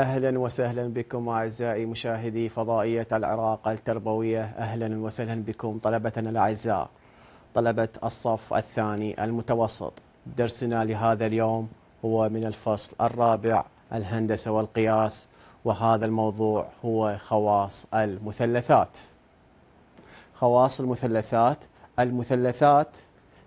أهلا وسهلا بكم أعزائي مشاهدي فضائية العراق التربوية أهلا وسهلا بكم طلبتنا الأعزاء طلبة الصف الثاني المتوسط درسنا لهذا اليوم هو من الفصل الرابع الهندسة والقياس وهذا الموضوع هو خواص المثلثات خواص المثلثات المثلثات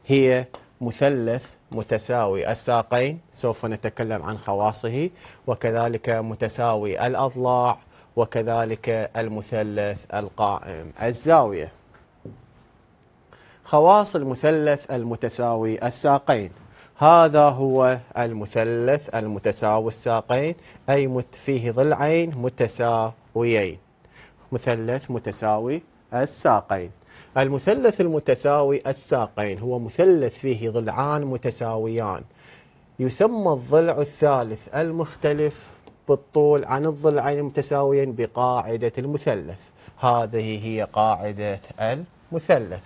هي مثلث متساوي الساقين سوف نتكلم عن خواصه وكذلك متساوي الأضلاع وكذلك المثلث القائم الزاوية خواص المثلث المتساوي الساقين هذا هو المثلث المتساوي الساقين أي فيه ضلعين متساويين مثلث متساوي الساقين المثلث المتساوي الساقين هو مثلث فيه ضلعان متساويان يسمى الضلع الثالث المختلف بالطول عن الضلعين المتساويين بقاعدة المثلث هذه هي قاعدة المثلث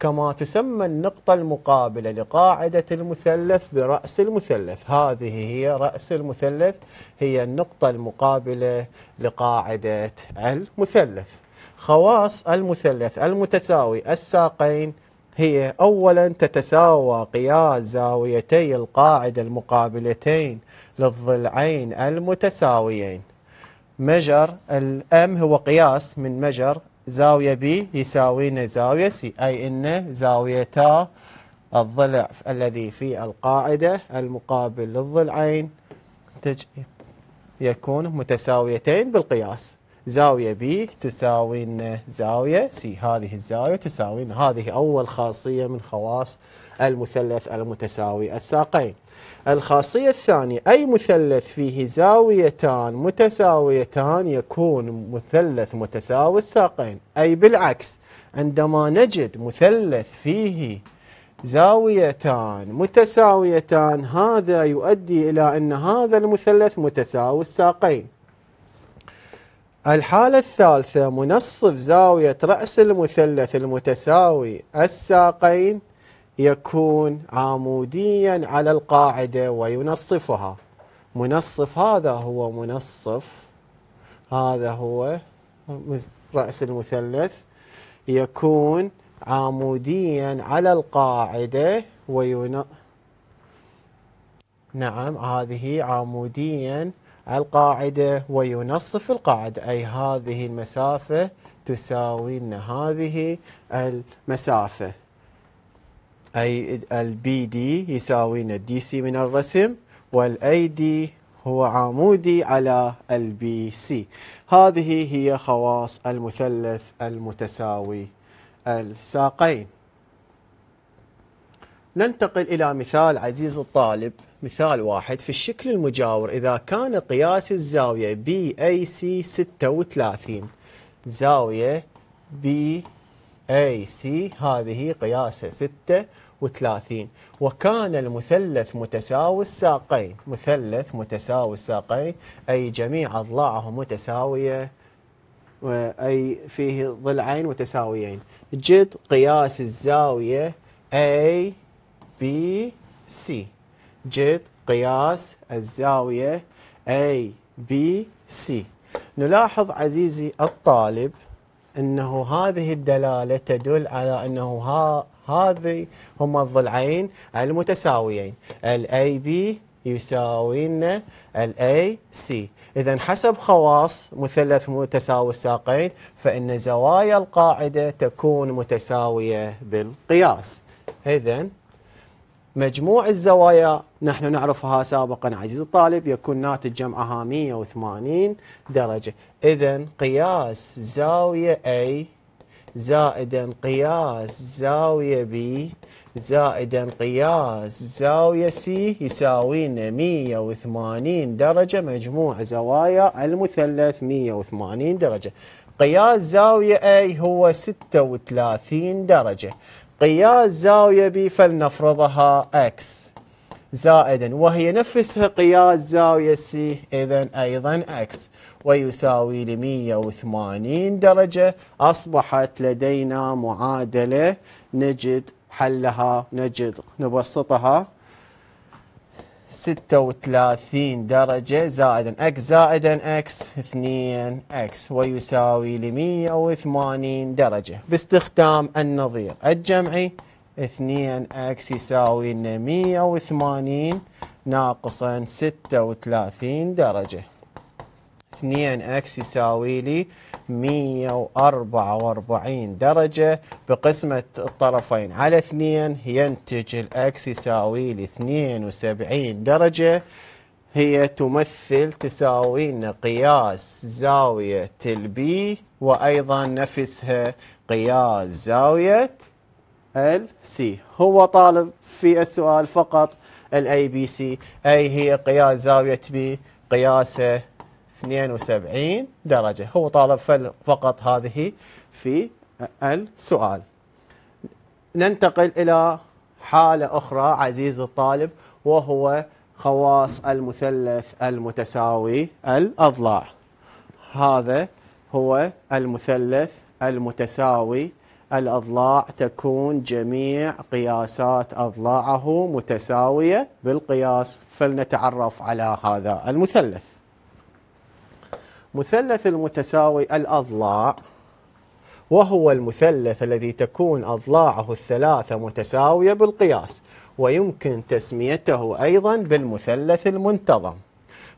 كما تسمى النقطة المقابلة لقاعدة المثلث برأس المثلث هذه هي رأس المثلث هي النقطة المقابلة لقاعدة المثلث خواص المثلث المتساوي الساقين هي أولا تتساوى قياس زاويتي القاعدة المقابلتين للضلعين المتساويين مجر الام هو قياس من مجر زاوية B يساوينا زاوية C أي أن زاويتا الضلع الذي في القاعدة المقابل للضلعين يكون متساويتين بالقياس زاوية B تساوي زاوية C هذه الزاوية تساوي هذه أول خاصية من خواص المثلث المتساوي الساقين الخاصية الثانية أي مثلث فيه زاويتان متساويتان يكون مثلث متساوي الساقين أي بالعكس عندما نجد مثلث فيه زاويتان متساويتان هذا يؤدي إلى أن هذا المثلث متساوي الساقين الحالة الثالثة منصف زاوية رأس المثلث المتساوي الساقين يكون عموديا على القاعدة وينصفها منصف هذا هو منصف هذا هو رأس المثلث يكون عموديا على القاعدة وين نعم هذه عموديا القاعدة وينصف القاعدة أي هذه المسافة تساوي لنا هذه المسافة أي البي دي يساوي لنا الدي سي من الرسم والاي دي هو عمودي على البي سي هذه هي خواص المثلث المتساوي الساقين ننتقل إلى مثال عزيز الطالب مثال واحد في الشكل المجاور إذا كان قياس الزاوية BAC 36 زاوية BAC هذه قياسها 36 وكان المثلث متساوي الساقين مثلث متساوي الساقين أي جميع أضلاعه متساوية أي فيه ضلعين متساويين جد قياس الزاوية A B C جد قياس الزاوية A B C نلاحظ عزيزي الطالب أنه هذه الدلالة تدل على أنه ها هذه هما الضلعين المتساويين ال AB يساوين ال C إذا حسب خواص مثلث متساوي الساقين فإن زوايا القاعدة تكون متساوية بالقياس إذا مجموع الزوايا نحن نعرفها سابقا عزيزي الطالب يكون ناتج جمعها 180 درجة إذا قياس زاوية A زائدا قياس زاوية B زائدا قياس زاوية C يساوينا 180 درجة مجموع زوايا المثلث 180 درجة قياس زاوية A هو 36 درجة قياس زاوية بي فلنفرضها X زائدا وهي نفسها قياس زاوية C إذا أيضا X ويساوي ل 180 درجة أصبحت لدينا معادلة نجد حلها نجد نبسطها 36 درجة زائدا x زائدا x 2x ويساوي ل 180 درجة باستخدام النظير الجمعي 2x يساوي لنا 180 ناقصا 36 درجة 2 اكس يساوي لي 144 درجة بقسمة الطرفين على 2 ينتج الاكس يساوي لي 72 درجة هي تمثل تساوي لنا قياس زاوية البي وأيضا نفسها قياس زاوية السي هو طالب في السؤال فقط الاي بي سي اي هي قياس زاوية بي قياسه 72 درجة هو طالب فقط هذه في السؤال ننتقل إلى حالة أخرى عزيز الطالب وهو خواص المثلث المتساوي الأضلاع هذا هو المثلث المتساوي الأضلاع تكون جميع قياسات أضلاعه متساوية بالقياس فلنتعرف على هذا المثلث مثلث المتساوي الأضلاع وهو المثلث الذي تكون أضلاعه الثلاثة متساوية بالقياس ويمكن تسميته أيضا بالمثلث المنتظم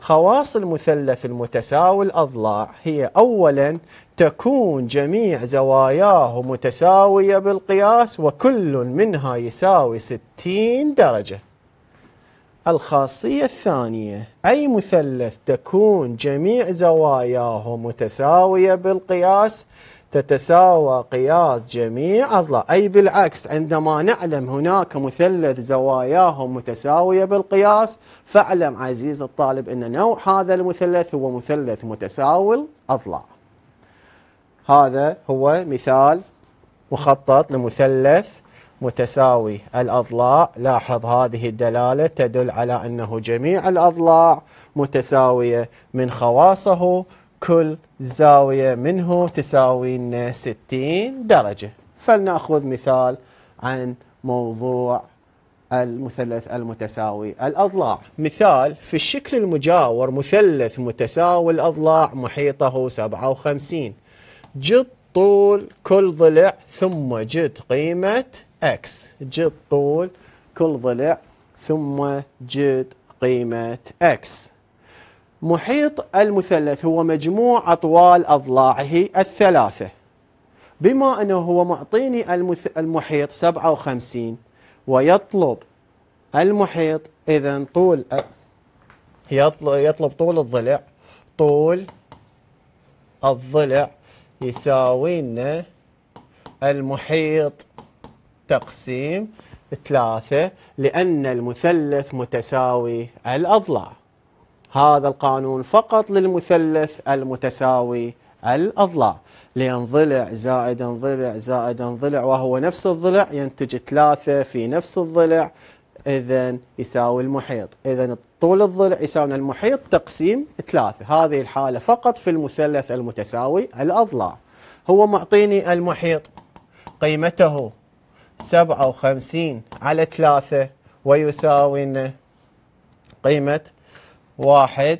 خواص المثلث المتساوي الأضلاع هي أولا تكون جميع زواياه متساوية بالقياس وكل منها يساوي 60 درجة الخاصية الثانية أي مثلث تكون جميع زواياه متساوية بالقياس تتساوى قياس جميع أضلاع أي بالعكس عندما نعلم هناك مثلث زواياه متساوية بالقياس فاعلم عزيز الطالب أن نوع هذا المثلث هو مثلث متساوي الأضلاع هذا هو مثال مخطط لمثلث متساوي الأضلاع لاحظ هذه الدلالة تدل على أنه جميع الأضلاع متساوية من خواصه كل زاوية منه تساوي 60 درجة فلنأخذ مثال عن موضوع المثلث المتساوي الأضلاع مثال في الشكل المجاور مثلث متساوي الأضلاع محيطه 57 جد طول كل ضلع ثم جد قيمة اكس جد طول كل ضلع ثم جد قيمة اكس محيط المثلث هو مجموع أطوال أضلاعه الثلاثة بما أنه هو معطيني المحيط 57 ويطلب المحيط إذا طول يطلب طول الضلع طول الضلع يساوي المحيط تقسيم ثلاثة لأن المثلث متساوي الأضلاع هذا القانون فقط للمثلث المتساوي الأضلاع لأن ضلع زائد ضلع زائد ضلع وهو نفس الضلع ينتج يعني ثلاثة في نفس الضلع إذا يساوي المحيط إذا طول الضلع يساوي المحيط تقسيم ثلاثة هذه الحالة فقط في المثلث المتساوي الأضلاع هو معطيني المحيط قيمته 57 على 3 ويساوي قيمة واحد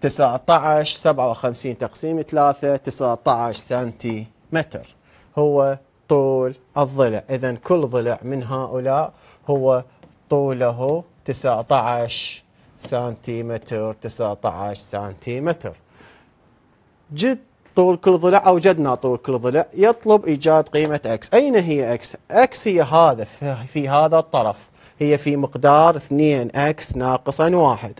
تسعة عشر سبعة وخمسين تقسيم ثلاثة تسعة عشر سنتي متر هو طول الضلع إذا كل ضلع من هؤلاء هو طوله تسعة عشر سنتيمتر تسعة عشر سنتيمتر جد طول كل ضلع أوجدنا طول كل ضلع يطلب إيجاد قيمة اكس، أين هي اكس؟ اكس هي هذا في هذا الطرف هي في مقدار 2 اكس ناقصا واحد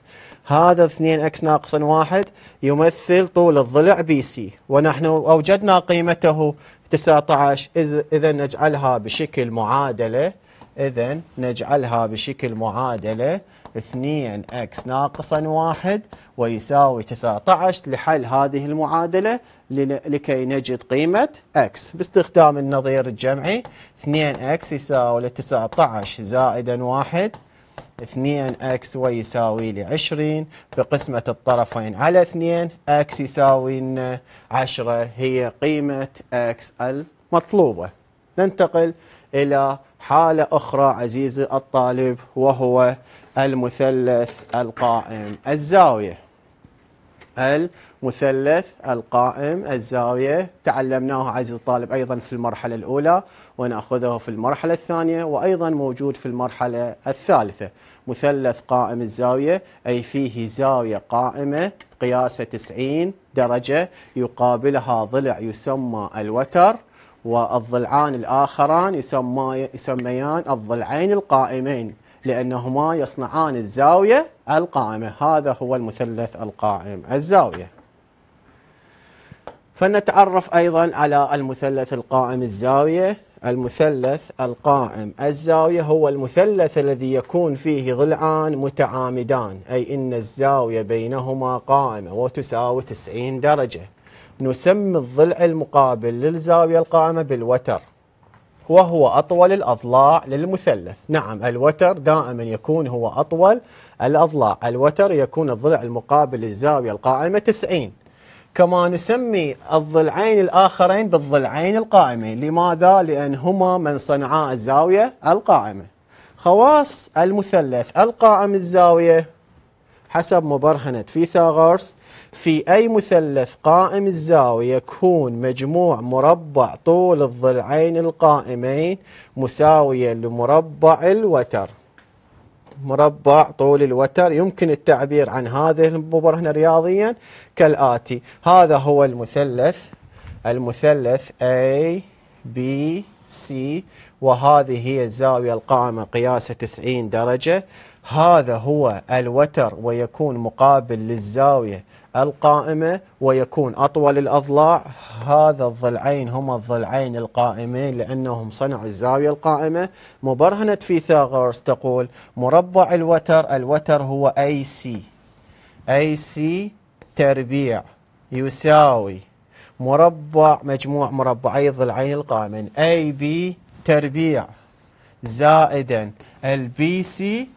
هذا 2 اكس ناقصا واحد يمثل طول الضلع بي سي ونحن أوجدنا قيمته 19 إذا نجعلها بشكل معادلة إذا نجعلها بشكل معادلة 2 اكس ناقصا 1 ويساوي 19 لحل هذه المعادلة لكي نجد قيمة اكس باستخدام النظير الجمعي 2 اكس يساوي 19 زائدا 1 2 اكس ويساوي لي 20 بقسمة الطرفين على 2 اكس يساوي لنا 10 هي قيمة اكس المطلوبة ننتقل إلى حالة أخرى عزيزي الطالب وهو المثلث القائم الزاوية المثلث القائم الزاوية تعلمناه عزيزي الطالب أيضا في المرحلة الأولى ونأخذه في المرحلة الثانية وأيضا موجود في المرحلة الثالثة مثلث قائم الزاوية أي فيه زاوية قائمة قياسة 90 درجة يقابلها ضلع يسمى الوتر والضلعان الآخران يسميان الضلعين القائمين لأنهما يصنعان الزاوية القائمة هذا هو المثلث القائم الزاوية فنتعرف أيضا على المثلث القائم الزاوية المثلث القائم الزاوية هو المثلث الذي يكون فيه ضلعان متعامدان أي إن الزاوية بينهما قائمة وتساوي 90 درجة نسمي الضلع المقابل للزاوية القائمة بالوتر وهو أطول الأضلاع للمثلث نعم الوتر دائما يكون هو أطول الأضلاع الوتر يكون الضلع المقابل للزاوية القائمة 90 كما نسمي الضلعين الآخرين بالضلعين القائمين لماذا؟ لأنهما من صنعا الزاوية القائمة خواص المثلث القائم الزاوية حسب مبرهنة فيثاغورس في أي مثلث قائم الزاوية يكون مجموع مربع طول الضلعين القائمين مساوية لمربع الوتر مربع طول الوتر يمكن التعبير عن هذه المبرهنة رياضيا كالآتي هذا هو المثلث المثلث A B سي وهذه هي الزاوية القائمة قياسها 90 درجة هذا هو الوتر ويكون مقابل للزاوية القائمة ويكون أطول الأضلاع هذا الضلعين هما الضلعين القائمين لأنهم صنعوا الزاوية القائمة مبرهنة فيثاغورس تقول مربع الوتر الوتر هو أي سي أي سي تربيع يساوي مربع مجموع مربعي الضلعين القامن اي بي تربيع زائدا البي سي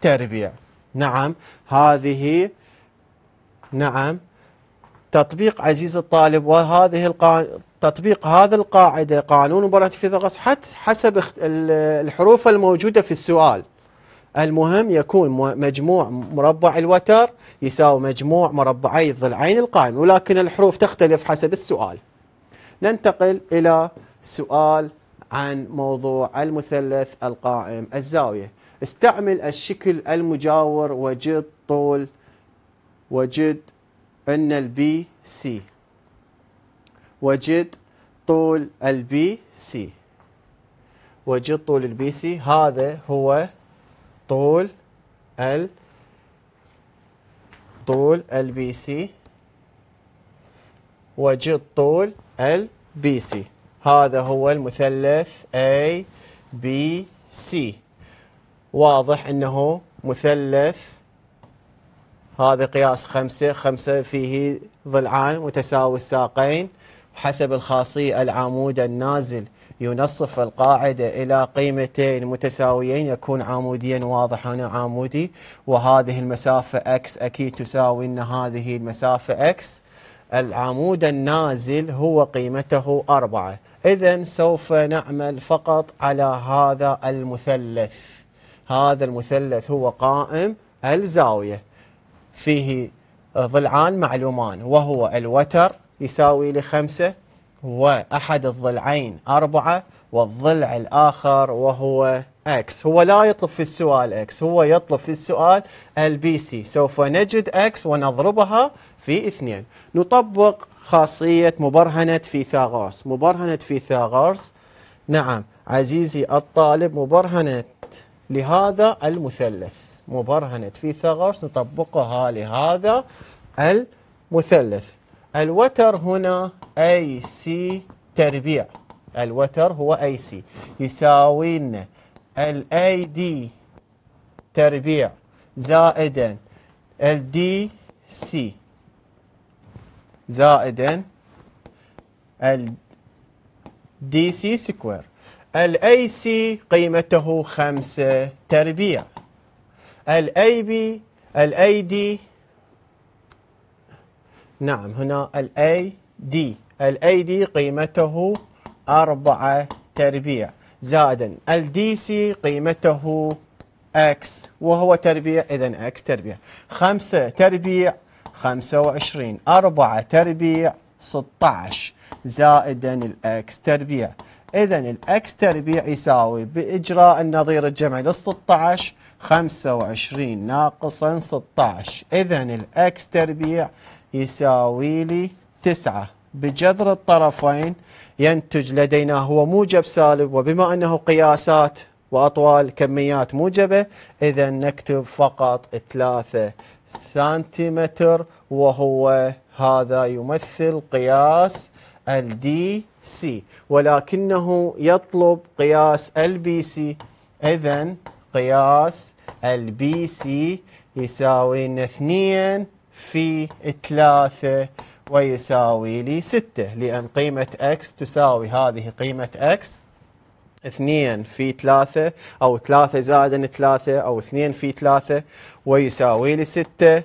تربيع نعم هذه نعم تطبيق عزيز الطالب وهذه القا... تطبيق هذا القاعدة قانون مباراة في حسب الحروف الموجودة في السؤال المهم يكون مجموع مربع الوتر يساوي مجموع مربعي الضلعين القائم ولكن الحروف تختلف حسب السؤال ننتقل إلى سؤال عن موضوع المثلث القائم الزاوية استعمل الشكل المجاور وجد طول وجد أن البي سي وجد طول البي سي وجد طول البي سي هذا هو طول ال طول البي سي وجد طول البي سي هذا هو المثلث A B C واضح انه مثلث هذا قياس خمسة خمسة فيه ضلعان متساوي الساقين حسب الخاصية العمود النازل ينصف القاعدة إلى قيمتين متساويين يكون عموديا واضح هنا عمودي وهذه المسافة X أكيد تساوي أن هذه المسافة X العمود النازل هو قيمته أربعة إذا سوف نعمل فقط على هذا المثلث هذا المثلث هو قائم الزاوية فيه ضلعان معلومان وهو الوتر يساوي لخمسة وأحد الضلعين أربعة والضلع الآخر وهو X هو لا يطلب في السؤال X هو يطلب في السؤال البي سي سوف نجد X ونضربها في اثنين نطبق خاصية مبرهنة فيثاغورس مبرهنة فيثاغورس نعم عزيزي الطالب مبرهنة لهذا المثلث مبرهنة فيثاغورس نطبقها لهذا المثلث الوتر هنا أي سي تربيع الوتر هو أي سي يساوي لنا الأي دي تربيع زائدا الدي سي زائدا الدي سي سكوير الاي سي قيمته خمسة تربيع الاي بي الاي دي نعم هنا الاي دي الاي دي قيمته أربعة تربيع زائدا الدي سي قيمته اكس وهو تربيع اذا اكس تربيع خمسة تربيع خمسة وعشرين أربعة تربيع 16 زائدا الاكس تربيع اذا الاكس تربيع يساوي باجراء النظير الجمعي لل 16 25 ناقصا 16 اذا الاكس تربيع يساوي لي 9 بجذر الطرفين ينتج لدينا هو موجب سالب وبما أنه قياسات وأطوال كميات موجبة إذا نكتب فقط 3 سنتيمتر وهو هذا يمثل قياس الدي سي ولكنه يطلب قياس البي سي إذا قياس البي سي يساوي 2 في 3 ويساوي لي 6 لأن قيمة x تساوي هذه قيمة x 2 في 3 أو 3 زائد 3 أو 2 في 3 ويساوي لي 6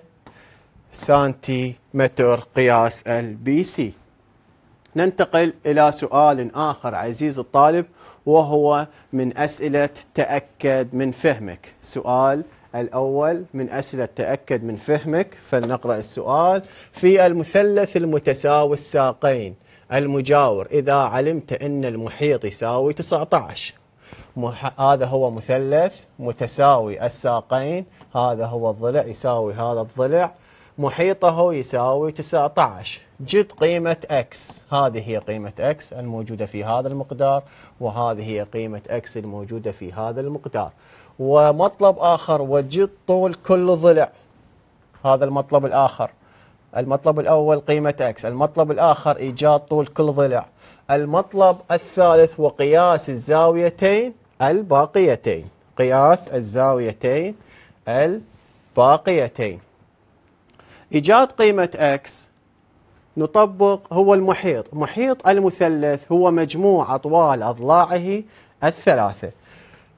سنتيمتر قياس البي سي ننتقل إلى سؤال آخر عزيز الطالب وهو من أسئلة تأكد من فهمك سؤال الأول من أسئلة تأكد من فهمك فلنقرأ السؤال في المثلث المتساوي الساقين المجاور إذا علمت أن المحيط يساوي 19 مح... هذا هو مثلث متساوي الساقين هذا هو الضلع يساوي هذا الضلع محيطه يساوي 19 جد قيمة x هذه هي قيمة x الموجودة في هذا المقدار وهذه هي قيمة x الموجودة في هذا المقدار ومطلب آخر وجد طول كل ضلع هذا المطلب الآخر المطلب الأول قيمة اكس المطلب الآخر إيجاد طول كل ضلع المطلب الثالث وقياس الزاويتين الباقيتين قياس الزاويتين الباقيتين إيجاد قيمة اكس نطبق هو المحيط محيط المثلث هو مجموع أطوال أضلاعه الثلاثة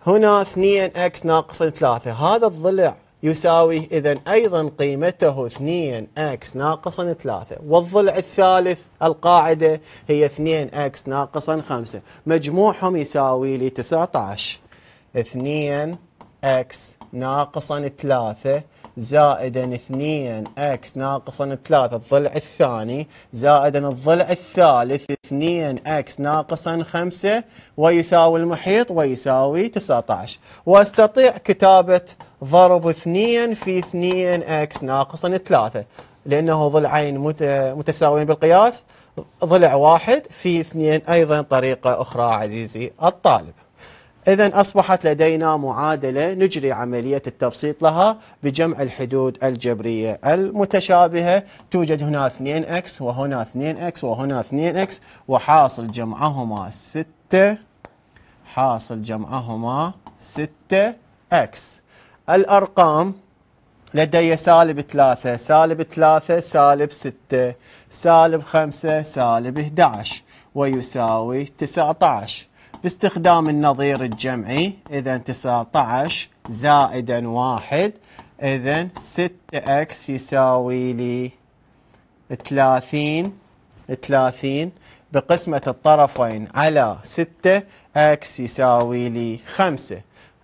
هنا 2x ناقص 3 هذا الضلع يساوي إذا أيضا قيمته 2x ناقص 3 والضلع الثالث القاعدة هي 2x ناقص 5 مجموعهم يساوي لي 19 2x ناقص 3 زائدا 2 اكس ناقصا 3 الضلع الثاني زائدا الضلع الثالث 2 اكس ناقصا 5 ويساوي المحيط ويساوي 19 واستطيع كتابة ضرب 2 في 2 اكس ناقصا 3 لأنه ضلعين متساويين بالقياس ضلع واحد في اثنين أيضا طريقة أخرى عزيزي الطالب إذا أصبحت لدينا معادلة نجري عملية التبسيط لها بجمع الحدود الجبرية المتشابهة توجد هنا 2x وهنا 2x وهنا 2x وحاصل جمعهما 6 حاصل جمعهما 6x الأرقام لدي سالب 3 سالب 3 سالب 6 سالب 5 سالب 11 ويساوي 19 باستخدام النظير الجمعي إذا 19 زائدا واحد إذا 6x يساوي لي 30 30 بقسمة الطرفين على 6 x يساوي لي 5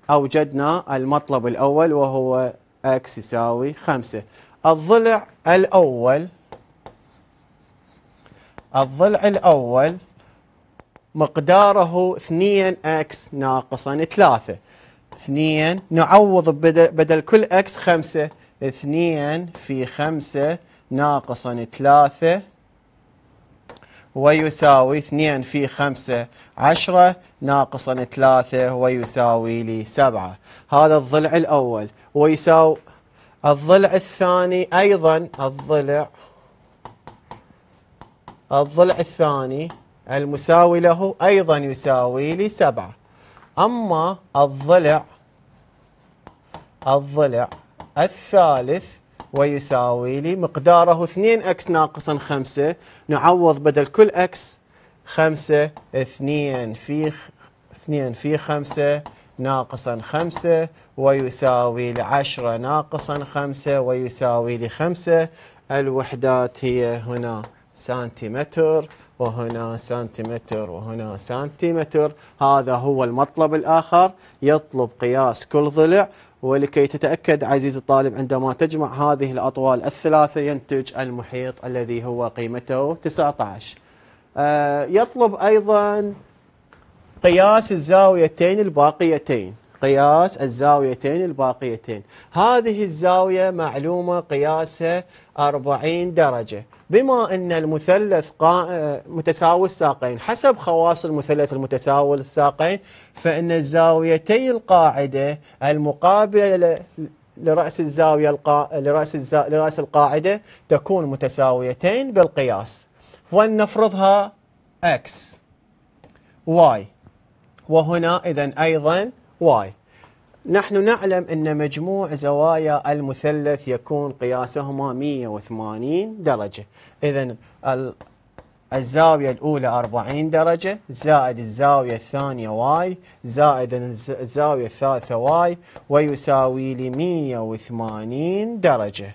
أوجدنا المطلب الأول وهو x يساوي 5 الضلع الأول الضلع الأول مقداره 2 اكس ناقصا 3 2 نعوض بدل كل اكس 5 2 في 5 ناقصا 3 ويساوي 2 في 5 10 ناقصا 3 ويساوي لي 7 هذا الضلع الأول ويساوي الضلع الثاني أيضا الضلع الضلع الثاني المساوي له أيضا يساوي لي سبعة أما الضلع الضلع الثالث ويساوي لي مقداره 2 اكس ناقصا 5 نعوض بدل كل اكس 5 2 في 2 في 5 ناقصا 5 ويساوي لي 10 ناقصا 5 ويساوي لي 5 الوحدات هي هنا سنتيمتر وهنا سنتيمتر وهنا سنتيمتر هذا هو المطلب الآخر يطلب قياس كل ضلع ولكي تتأكد عزيزي الطالب عندما تجمع هذه الأطوال الثلاثة ينتج المحيط الذي هو قيمته 19 آه، يطلب أيضا قياس الزاويتين الباقيتين قياس الزاويتين الباقيتين هذه الزاوية معلومة قياسها 40 درجة بما أن المثلث آه، متساوي الساقين حسب خواص المثلث المتساوي الساقين فإن الزاويتي القاعدة المقابلة لرأس الزاوية القا... لرأس, الزا... لرأس القاعدة تكون متساويتين بالقياس ولنفرضها x y وهنا إذا أيضا واي نحن نعلم أن مجموع زوايا المثلث يكون قياسهما 180 درجة إذا الزاوية الأولى 40 درجة زائد الزاوية الثانية واي زائد الزاوية الثالثة واي ويساوي لي 180 درجة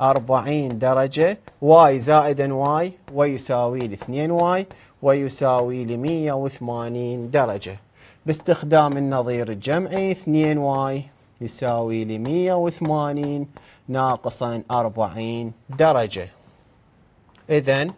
40 درجة واي زائدا واي ويساوي لي 2 واي ويساوي لي 180 درجة باستخدام النظير الجمعي 2y يساوي ل 180 ناقصا 40 درجة إذا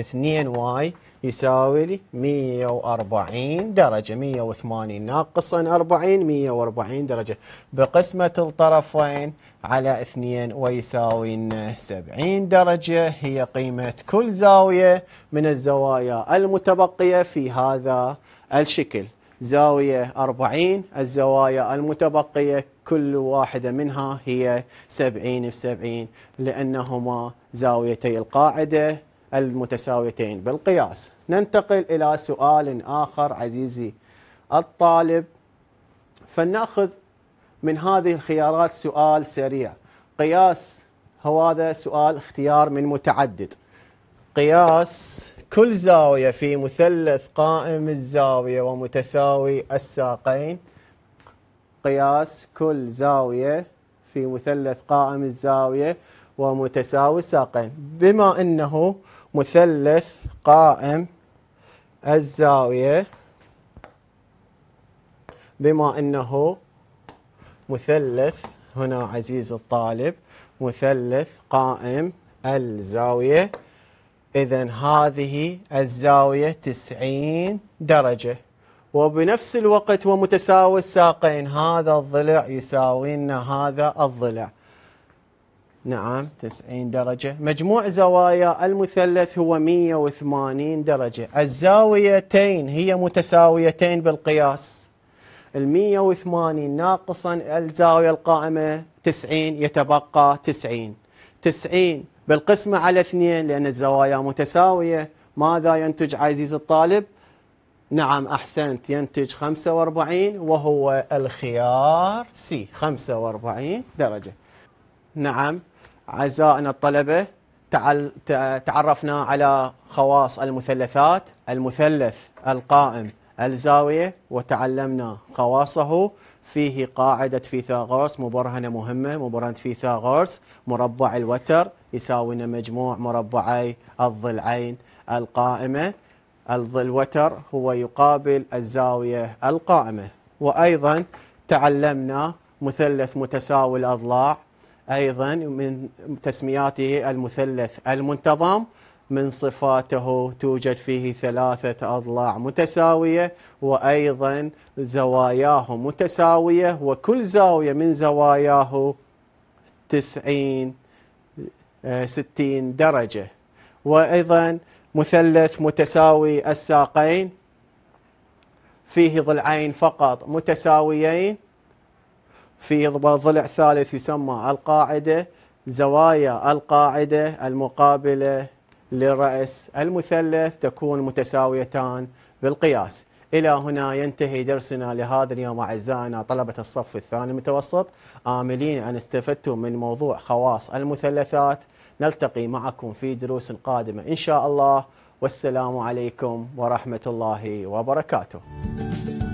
2y يساوي لي 140 درجة 180 ناقصا 40 140 درجة بقسمة الطرفين على 2 ويساوي لنا 70 درجة هي قيمة كل زاوية من الزوايا المتبقية في هذا الشكل زاوية 40 الزوايا المتبقية كل واحدة منها هي 70 في 70 لأنهما زاويتي القاعدة المتساويتين بالقياس ننتقل إلى سؤال آخر عزيزي الطالب فلنأخذ من هذه الخيارات سؤال سريع قياس هو هذا سؤال اختيار من متعدد قياس كل زاوية في مثلث قائم الزاوية ومتساوي الساقين قياس كل زاوية في مثلث قائم الزاوية ومتساوي الساقين بما أنه مثلث قائم الزاوية بما أنه مثلث هنا عزيز الطالب مثلث قائم الزاوية إذا هذه الزاوية 90 درجة وبنفس الوقت ومتساوي الساقين هذا الضلع يساوي لنا هذا الضلع نعم 90 درجة مجموع زوايا المثلث هو 180 درجة الزاويتين هي متساويتين بالقياس ال 180 ناقصا الزاوية القائمة 90 يتبقى 90 90 بالقسمة على اثنين لأن الزوايا متساوية ماذا ينتج عزيز الطالب نعم أحسنت ينتج 45 وهو الخيار سي 45 درجة نعم أعزائنا الطلبة تعرفنا على خواص المثلثات المثلث القائم الزاوية وتعلمنا خواصه فيه قاعدة فيثاغورس مبرهنة مهمة مبرهنة فيثاغورس مربع الوتر يساوينا مجموع مربعي الضلعين القائمة الوتر هو يقابل الزاوية القائمة وأيضا تعلمنا مثلث متساوي الأضلاع أيضا من تسمياته المثلث المنتظم من صفاته توجد فيه ثلاثة أضلاع متساوية وأيضا زواياه متساوية وكل زاوية من زواياه تسعين آه، ستين درجة وأيضا مثلث متساوي الساقين فيه ضلعين فقط متساويين فيه ضلع ثالث يسمى القاعدة زوايا القاعدة المقابلة للرأس المثلث تكون متساويتان بالقياس إلى هنا ينتهي درسنا لهذا اليوم أعزائنا طلبة الصف الثاني المتوسط آملين أن استفدتم من موضوع خواص المثلثات نلتقي معكم في دروس قادمة إن شاء الله والسلام عليكم ورحمة الله وبركاته